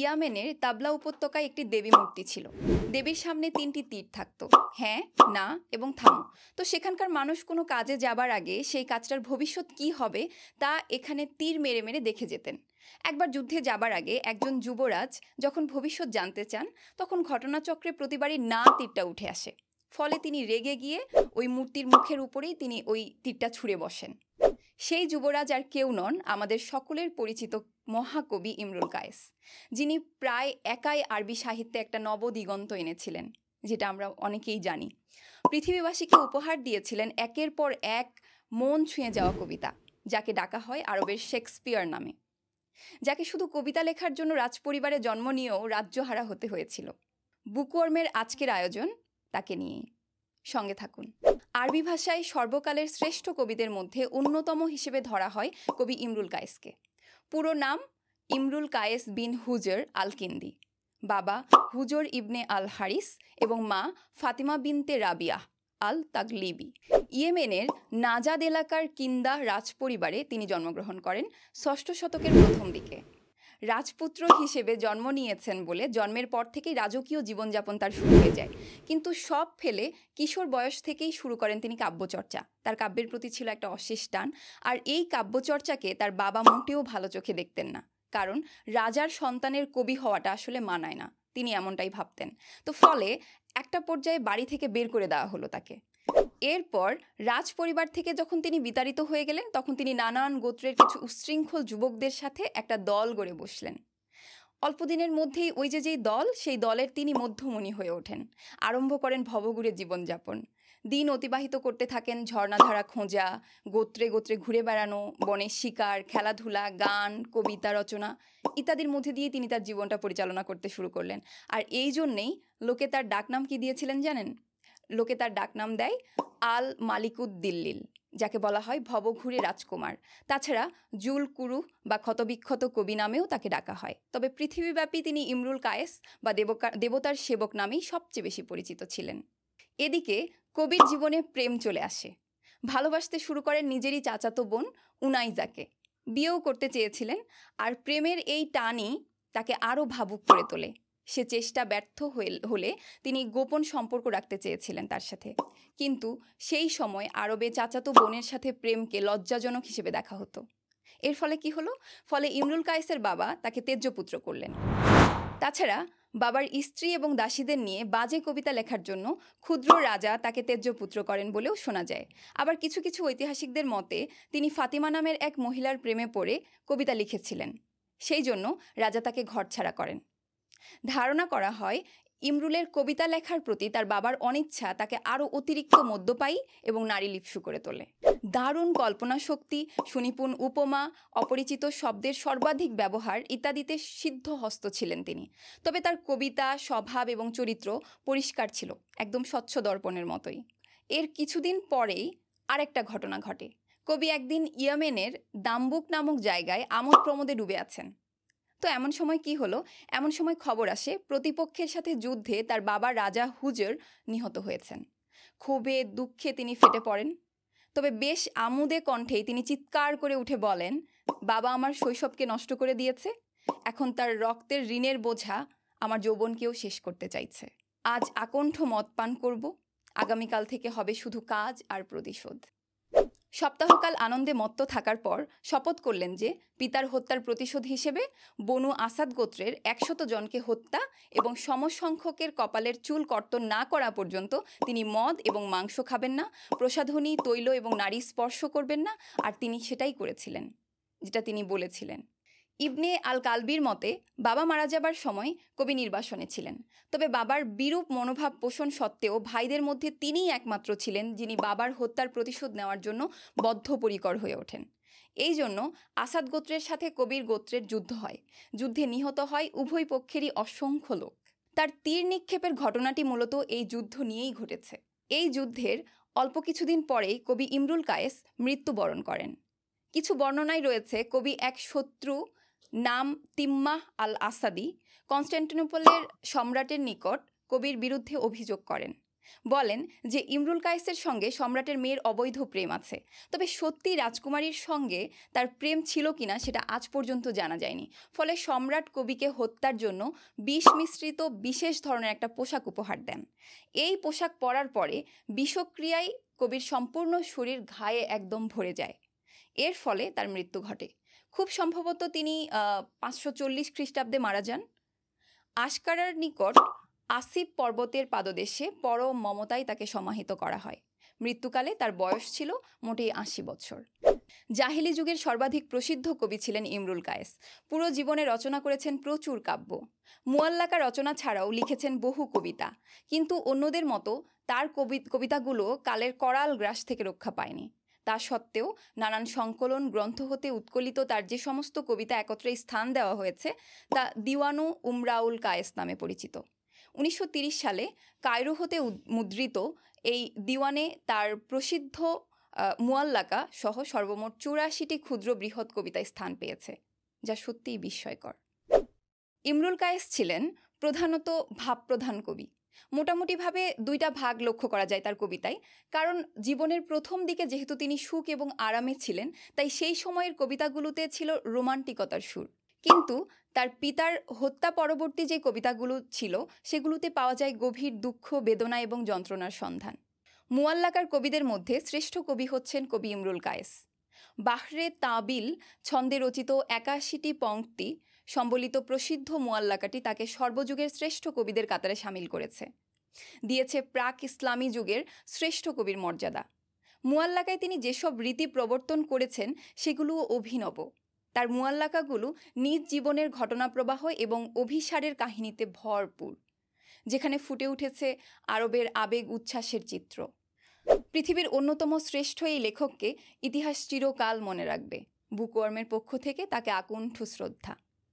ইয়ামেনের তাবলা উপত্যকায় একটি দেবী মূর্তি ছিল দেবীর সামনে তিনটি তীর থাকতো হ্যাঁ না এবং থামো তো সেখানকার মানুষ কোনো কাজে যাবার আগে সেই কাজটার ভবিষ্যৎ কি হবে তা এখানে তীর মেরে মেরে দেখে যেতেন একবার যুদ্ধে যাবার আগে একজন যুবরাজ যখন ভবিষ্যৎ জানতে চান তখন ঘটনাচক্রে প্রতিবারই না তীরটা উঠে আসে ফলে তিনি রেগে গিয়ে ওই মূর্তির মুখের উপরেই তিনি ওই তীরটা ছুঁড়ে বসেন সেই যুবরাজ আর কেউ নন আমাদের সকলের পরিচিত মহাকবি ইমরুল কায়েস যিনি প্রায় একাই আরবি সাহিত্যে একটা নবদিগন্ত এনেছিলেন যেটা আমরা অনেকেই জানি পৃথিবীবাসীকে উপহার দিয়েছিলেন একের পর এক মন ছুঁয়ে যাওয়া কবিতা যাকে ডাকা হয় আরবের শেক্সপিয়ার নামে যাকে শুধু কবিতা লেখার জন্য রাজপরিবারে জন্ম নিয়েও রাজ্যহারা হতে হয়েছিল বুকওয়ার্মের আজকের আয়োজন তাকে নিয়েই সঙ্গে থাকুন আরবি ভাষায় সর্বকালের শ্রেষ্ঠ কবিদের মধ্যে অন্যতম হিসেবে ধরা হয় কবি ইমরুল কায়েসকে পুরো নাম ইমরুল কায়েস বিন হুজর আলকিন্দি বাবা হুজর ইবনে আল হারিস এবং মা ফাতিমা বিনতে রাবিয়া আল তাগলিবি ইয়েমেনের নাজাদ এলাকার কিন্দা রাজপরিবারে তিনি জন্মগ্রহণ করেন ষষ্ঠ শতকের প্রথম দিকে রাজপুত্র হিসেবে জন্ম নিয়েছেন বলে জন্মের পর থেকেই রাজকীয় জীবনযাপন তার শুরু হয়ে যায় কিন্তু সব ফেলে কিশোর বয়স থেকেই শুরু করেন তিনি কাব্যচর্চা তার কাব্যের প্রতি ছিল একটা অশেষ টান আর এই কাব্যচর্চাকে তার বাবা মোটেও ভালো চোখে দেখতেন না কারণ রাজার সন্তানের কবি হওয়াটা আসলে মানায় না তিনি এমনটাই ভাবতেন তো ফলে একটা পর্যায়ে বাড়ি থেকে বের করে দেওয়া হলো তাকে এরপর রাজ পরিবার থেকে যখন তিনি বিতাড়িত হয়ে গেলেন তখন তিনি নানান গোত্রের কিছু উচ্ছৃঙ্খল যুবকদের সাথে একটা দল গড়ে বসলেন অল্পদিনের মধ্যেই ওই যে যেই দল সেই দলের তিনি মধ্যমণি হয়ে ওঠেন আরম্ভ করেন ভবঘুরে জীবনযাপন দিন অতিবাহিত করতে থাকেন ঝর্ণাধারা খোঁজা গোত্রে গোত্রে ঘুরে বেড়ানো বনের শিকার খেলাধুলা গান কবিতা রচনা ইত্যাদির মধ্যে দিয়ে তিনি তার জীবনটা পরিচালনা করতে শুরু করলেন আর এই জন্যেই লোকে তার ডাকনাম কি দিয়েছিলেন জানেন লোকে তার ডাকনাম দেয় আল মালিকুদ দিল্লিল যাকে বলা হয় ভবঘুরে রাজকুমার তাছাড়া জুল কুরু বা ক্ষতবিক্ষত কবি নামেও তাকে ডাকা হয় তবে পৃথিবীব্যাপী তিনি ইমরুল কায়েস বা দেবতার সেবক নামেই সবচেয়ে বেশি পরিচিত ছিলেন এদিকে কবির জীবনে প্রেম চলে আসে ভালোবাসতে শুরু করেন নিজেরই চাচাতো বোন উনাইজাকে বিয়েও করতে চেয়েছিলেন আর প্রেমের এই টানই তাকে আরও ভাবুক করে তোলে সে চেষ্টা ব্যর্থ হলে তিনি গোপন সম্পর্ক রাখতে চেয়েছিলেন তার সাথে কিন্তু সেই সময় আরবে চাচাতো বোনের সাথে প্রেমকে লজ্জাজনক হিসেবে দেখা হতো এর ফলে কি হলো ফলে ইমরুল কায়েসের বাবা তাকে তেজপুত্র করলেন তাছাড়া বাবার স্ত্রী এবং দাসীদের নিয়ে বাজে কবিতা লেখার জন্য ক্ষুদ্র রাজা তাকে তেজপুত্র করেন বলেও শোনা যায় আবার কিছু কিছু ঐতিহাসিকদের মতে তিনি ফাতিমা নামের এক মহিলার প্রেমে পড়ে কবিতা লিখেছিলেন সেই জন্য রাজা তাকে ঘরছাড়া করেন ধারণা করা হয় ইমরুলের কবিতা লেখার প্রতি তার বাবার অনিচ্ছা তাকে আরও অতিরিক্ত মদ্যপায়ী এবং নারী লিপসু করে তোলে দারুণ কল্পনা শক্তি সুনিপুণ উপমা অপরিচিত শব্দের সর্বাধিক ব্যবহার ইত্যাদিতে সিদ্ধ হস্ত ছিলেন তিনি তবে তার কবিতা স্বভাব এবং চরিত্র পরিষ্কার ছিল একদম স্বচ্ছ দর্পণের মতোই এর কিছুদিন পরেই আরেকটা ঘটনা ঘটে কবি একদিন ইয়েমেনের দাম্বুক নামক জায়গায় আমোদ প্রমোদে ডুবে আছেন তো এমন সময় কি হলো এমন সময় খবর আসে প্রতিপক্ষের সাথে যুদ্ধে তার বাবা রাজা হুজর নিহত হয়েছেন ক্ষোভে দুঃখে তিনি ফেটে পড়েন তবে বেশ আমোদে কণ্ঠেই তিনি চিৎকার করে উঠে বলেন বাবা আমার শৈশবকে নষ্ট করে দিয়েছে এখন তার রক্তের ঋণের বোঝা আমার যৌবনকেও শেষ করতে চাইছে আজ আকণ্ঠ মদ পান করব আগামীকাল থেকে হবে শুধু কাজ আর প্রতিশোধ সপ্তাহকাল আনন্দে মত্ত থাকার পর শপথ করলেন যে পিতার হত্যার প্রতিশোধ হিসেবে বনু আসাদ গোত্রের একশত জনকে হত্যা এবং সমসংখ্যকের কপালের চুল কর্তন না করা পর্যন্ত তিনি মদ এবং মাংস খাবেন না প্রসাধনী তৈল এবং নারী স্পর্শ করবেন না আর তিনি সেটাই করেছিলেন যেটা তিনি বলেছিলেন ইবনে আল কালবির মতে বাবা মারা যাবার সময় কবি নির্বাসনে ছিলেন তবে বাবার বিরূপ মনোভাব পোষণ সত্ত্বেও ভাইদের মধ্যে তিনিই একমাত্র ছিলেন যিনি বাবার হত্যার প্রতিশোধ নেওয়ার জন্য বদ্ধপরিকর হয়ে ওঠেন এই জন্য আসাদ গোত্রের সাথে কবির গোত্রের যুদ্ধ হয় যুদ্ধে নিহত হয় উভয় পক্ষেরই অসংখ্য লোক তার তীর নিক্ষেপের ঘটনাটি মূলত এই যুদ্ধ নিয়েই ঘটেছে এই যুদ্ধের অল্প কিছুদিন পরেই কবি ইমরুল কায়েস মৃত্যুবরণ করেন কিছু বর্ণনায় রয়েছে কবি এক শত্রু নাম তিম্মাহ আল আসাদি কনস্টান্টিনোপলের সম্রাটের নিকট কবির বিরুদ্ধে অভিযোগ করেন বলেন যে ইমরুল কায়েসের সঙ্গে সম্রাটের মেয়ের অবৈধ প্রেম আছে তবে সত্যি রাজকুমারীর সঙ্গে তার প্রেম ছিল কিনা সেটা আজ পর্যন্ত জানা যায়নি ফলে সম্রাট কবিকে হত্যার জন্য বিষ মিশ্রিত বিশেষ ধরনের একটা পোশাক উপহার দেন এই পোশাক পরার পরে বিষক্রিয়ায় কবির সম্পূর্ণ শরীর ঘায়ে একদম ভরে যায় এর ফলে তার মৃত্যু ঘটে খুব সম্ভবত তিনি পাঁচশো চল্লিশ খ্রিস্টাব্দে মারা যান আশকারার নিকট আসিফ পর্বতের পাদদেশে পরম মমতায় তাকে সমাহিত করা হয় মৃত্যুকালে তার বয়স ছিল মোটেই আশি বছর জাহিলি যুগের সর্বাধিক প্রসিদ্ধ কবি ছিলেন ইমরুল কায়েস পুরো জীবনে রচনা করেছেন প্রচুর কাব্য মুয়াল্লাকা রচনা ছাড়াও লিখেছেন বহু কবিতা কিন্তু অন্যদের মতো তার কবি কবিতাগুলো কালের করাল গ্রাস থেকে রক্ষা পায়নি তা সত্ত্বেও নানান সংকলন গ্রন্থ হতে উৎকলিত তার যে সমস্ত কবিতা একত্রে স্থান দেওয়া হয়েছে তা দিওয়ানু উমরাউল কায়েস নামে পরিচিত উনিশশো সালে কায়রো হতে মুদ্রিত এই দিওয়ানে তার প্রসিদ্ধ মুয়াল্লাকা সহ সর্বমোট চুরাশিটি ক্ষুদ্র বৃহৎ কবিতায় স্থান পেয়েছে যা সত্যিই বিস্ময়কর ইমরুল কায়েস ছিলেন প্রধানত ভাবপ্রধান কবি মোটামুটিভাবে দুইটা ভাগ লক্ষ্য করা যায় তার কবিতায় কারণ জীবনের প্রথম দিকে যেহেতু তিনি সুখ এবং আরামে ছিলেন তাই সেই সময়ের কবিতাগুলোতে ছিল রোমান্টিকতার সুর কিন্তু তার পিতার হত্যা পরবর্তী যে কবিতাগুলো ছিল সেগুলোতে পাওয়া যায় গভীর দুঃখ বেদনা এবং যন্ত্রণার সন্ধান মুয়াল্লাকার কবিদের মধ্যে শ্রেষ্ঠ কবি হচ্ছেন কবি ইমরুল কায়েস বাহরে তাবিল ছন্দে রচিত একাশিটি পংক্তি সম্বলিত প্রসিদ্ধ মোয়াল্লাকাটি তাকে সর্বযুগের শ্রেষ্ঠ কবিদের কাতারে সামিল করেছে দিয়েছে প্রাক ইসলামী যুগের শ্রেষ্ঠ কবির মর্যাদা মুয়াল্লাকায় তিনি যেসব রীতি প্রবর্তন করেছেন সেগুলোও অভিনব তার মুয়াল্লাকাগুলো নিজ জীবনের ঘটনাপ্রবাহ এবং অভিসারের কাহিনীতে ভরপুর যেখানে ফুটে উঠেছে আরবের আবেগ উচ্ছ্বাসের চিত্র পৃথিবীর অন্যতম শ্রেষ্ঠ এই লেখককে ইতিহাস চিরকাল মনে রাখবে বুকওয়ার্মের পক্ষ থেকে তাকে আকুণ্ঠ শ্রদ্ধা